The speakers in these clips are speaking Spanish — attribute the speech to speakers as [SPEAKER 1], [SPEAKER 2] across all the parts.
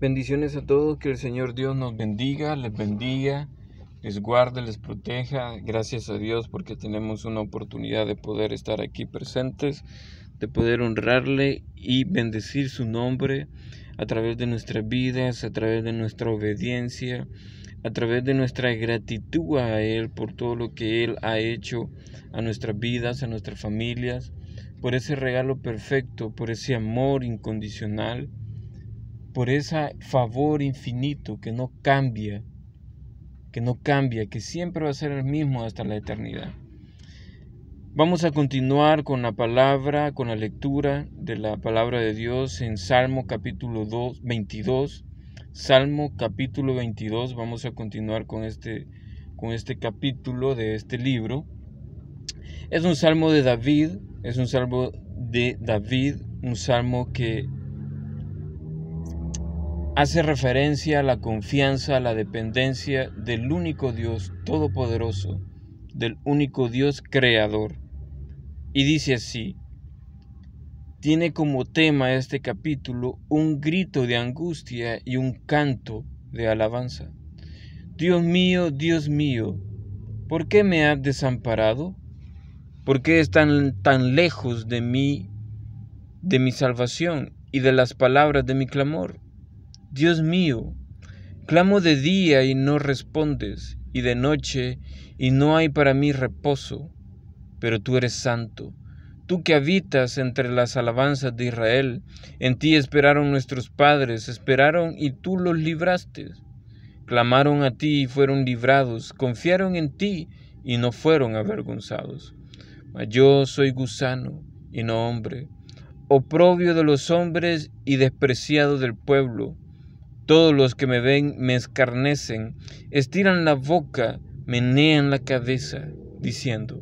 [SPEAKER 1] Bendiciones a todos, que el Señor Dios nos bendiga, les bendiga, les guarde, les proteja. Gracias a Dios porque tenemos una oportunidad de poder estar aquí presentes, de poder honrarle y bendecir su nombre a través de nuestras vidas, a través de nuestra obediencia, a través de nuestra gratitud a Él por todo lo que Él ha hecho a nuestras vidas, a nuestras familias, por ese regalo perfecto, por ese amor incondicional por ese favor infinito que no cambia, que no cambia, que siempre va a ser el mismo hasta la eternidad. Vamos a continuar con la palabra, con la lectura de la palabra de Dios en Salmo capítulo 22. Salmo capítulo 22, vamos a continuar con este, con este capítulo de este libro. Es un salmo de David, es un salmo de David, un salmo que hace referencia a la confianza, a la dependencia del único Dios todopoderoso, del único Dios creador. Y dice así, tiene como tema este capítulo un grito de angustia y un canto de alabanza. Dios mío, Dios mío, ¿por qué me has desamparado? ¿Por qué están tan lejos de mí, de mi salvación y de las palabras de mi clamor? Dios mío, clamo de día y no respondes, y de noche y no hay para mí reposo. Pero tú eres santo, tú que habitas entre las alabanzas de Israel, en ti esperaron nuestros padres, esperaron y tú los libraste. Clamaron a ti y fueron librados, confiaron en ti y no fueron avergonzados. Mas yo soy gusano y no hombre, oprobio de los hombres y despreciado del pueblo. Todos los que me ven me escarnecen, estiran la boca, menean la cabeza, diciendo,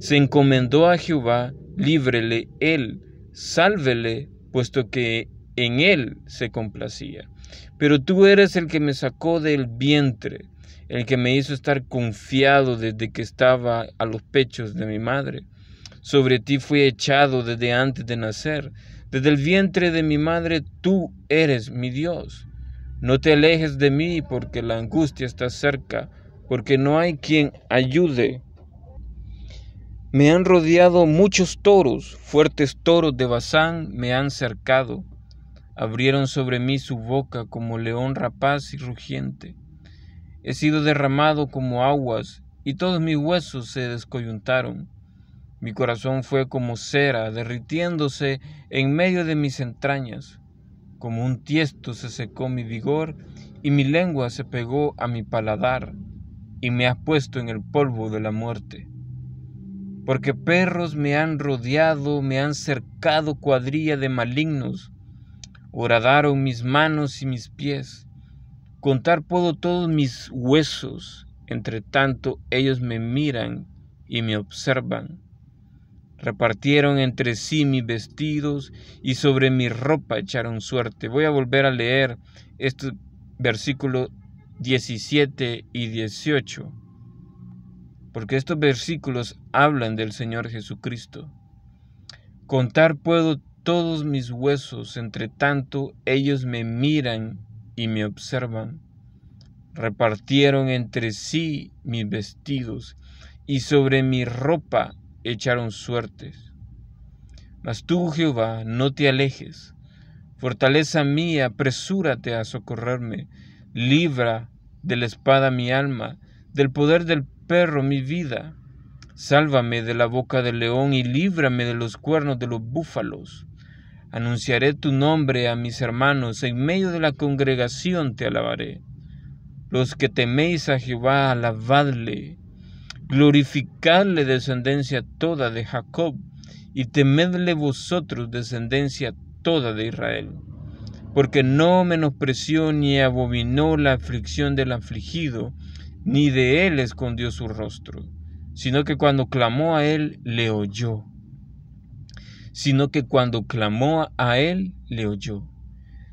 [SPEAKER 1] se encomendó a Jehová, líbrele él, sálvele, puesto que en él se complacía. Pero tú eres el que me sacó del vientre, el que me hizo estar confiado desde que estaba a los pechos de mi madre. Sobre ti fui echado desde antes de nacer. Desde el vientre de mi madre tú eres mi Dios. No te alejes de mí porque la angustia está cerca, porque no hay quien ayude. Me han rodeado muchos toros, fuertes toros de Bazán me han cercado. Abrieron sobre mí su boca como león rapaz y rugiente. He sido derramado como aguas y todos mis huesos se descoyuntaron. Mi corazón fue como cera, derritiéndose en medio de mis entrañas. Como un tiesto se secó mi vigor y mi lengua se pegó a mi paladar y me has puesto en el polvo de la muerte. Porque perros me han rodeado, me han cercado cuadrilla de malignos, horadaron mis manos y mis pies. Contar puedo todos mis huesos, entre tanto ellos me miran y me observan. Repartieron entre sí mis vestidos y sobre mi ropa echaron suerte. Voy a volver a leer estos versículos 17 y 18, porque estos versículos hablan del Señor Jesucristo. Contar puedo todos mis huesos, entre tanto ellos me miran y me observan. Repartieron entre sí mis vestidos y sobre mi ropa echaron suertes. Mas tú, Jehová, no te alejes. Fortaleza mía, apresúrate a socorrerme. Libra de la espada mi alma, del poder del perro mi vida. Sálvame de la boca del león y líbrame de los cuernos de los búfalos. Anunciaré tu nombre a mis hermanos, en medio de la congregación te alabaré. Los que teméis a Jehová, alabadle. Glorificadle descendencia toda de Jacob, y temedle vosotros descendencia toda de Israel, porque no menospreció ni abominó la aflicción del afligido, ni de él escondió su rostro, sino que cuando clamó a él le oyó, sino que cuando clamó a él le oyó.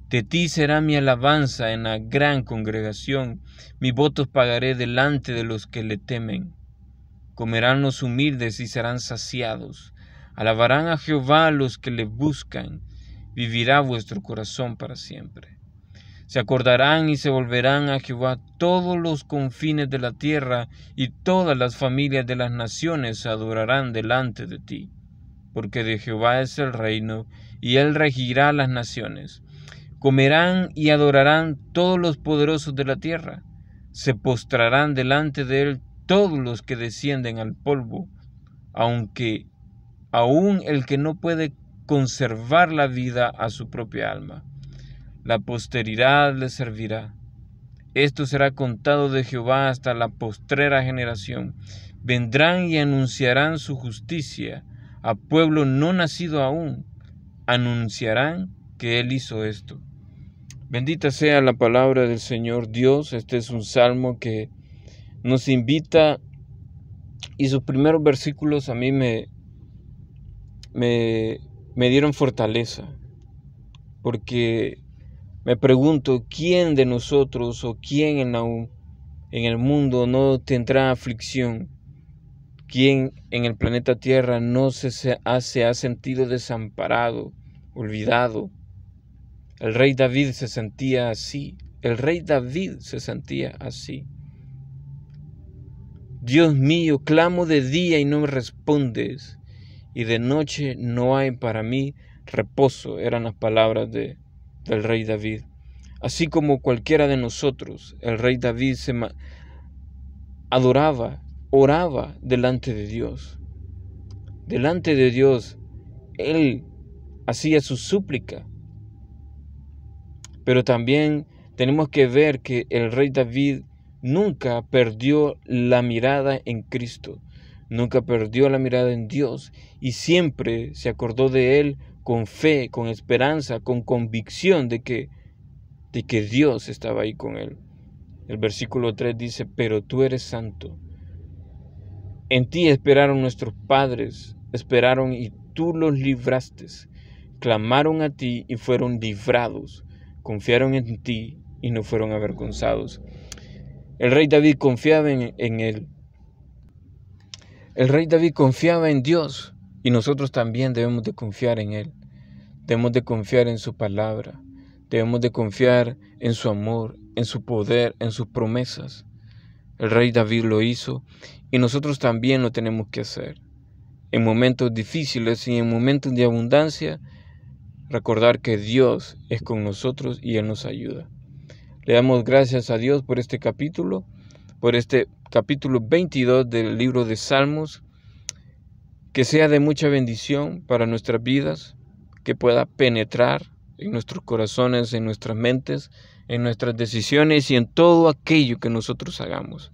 [SPEAKER 1] De ti será mi alabanza en la gran congregación, mis votos pagaré delante de los que le temen comerán los humildes y serán saciados. Alabarán a Jehová los que le buscan, vivirá vuestro corazón para siempre. Se acordarán y se volverán a Jehová todos los confines de la tierra y todas las familias de las naciones adorarán delante de ti, porque de Jehová es el reino y él regirá las naciones. Comerán y adorarán todos los poderosos de la tierra, se postrarán delante de él todos los que descienden al polvo, aunque aún el que no puede conservar la vida a su propia alma. La posteridad le servirá. Esto será contado de Jehová hasta la postrera generación. Vendrán y anunciarán su justicia a pueblo no nacido aún. Anunciarán que Él hizo esto. Bendita sea la palabra del Señor Dios. Este es un salmo que nos invita y sus primeros versículos a mí me, me, dieron fortaleza, porque me pregunto, ¿quién de nosotros o quién en, la, en el mundo no tendrá aflicción? ¿Quién en el planeta Tierra no se, se, se ha sentido desamparado, olvidado? El rey David se sentía así, el rey David se sentía así. Dios mío, clamo de día y no me respondes, y de noche no hay para mí reposo, eran las palabras de, del rey David. Así como cualquiera de nosotros, el rey David se adoraba, oraba delante de Dios. Delante de Dios, él hacía su súplica. Pero también tenemos que ver que el rey David nunca perdió la mirada en Cristo, nunca perdió la mirada en Dios y siempre se acordó de Él con fe, con esperanza, con convicción de que, de que Dios estaba ahí con Él. El versículo 3 dice, pero tú eres santo. En ti esperaron nuestros padres, esperaron y tú los libraste. Clamaron a ti y fueron librados. Confiaron en ti y no fueron avergonzados. El rey David confiaba en, él. El rey David confiaba en Dios y nosotros también debemos de confiar en Él. Debemos de confiar en su palabra. Debemos de confiar en su amor, en su poder, en sus promesas. El rey David lo hizo y nosotros también lo tenemos que hacer. En momentos difíciles y en momentos de abundancia, recordar que Dios es con nosotros y Él nos ayuda. Le damos gracias a Dios por este capítulo, por este capítulo 22 del libro de Salmos. Que sea de mucha bendición para nuestras vidas, que pueda penetrar en nuestros corazones, en nuestras mentes, en nuestras decisiones y en todo aquello que nosotros hagamos.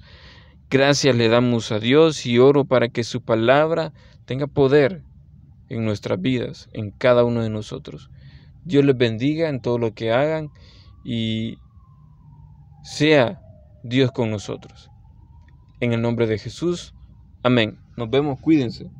[SPEAKER 1] Gracias le damos a Dios y oro para que su palabra tenga poder en nuestras vidas, en cada uno de nosotros. Dios les bendiga en todo lo que hagan y sea Dios con nosotros. En el nombre de Jesús, amén. Nos vemos, cuídense.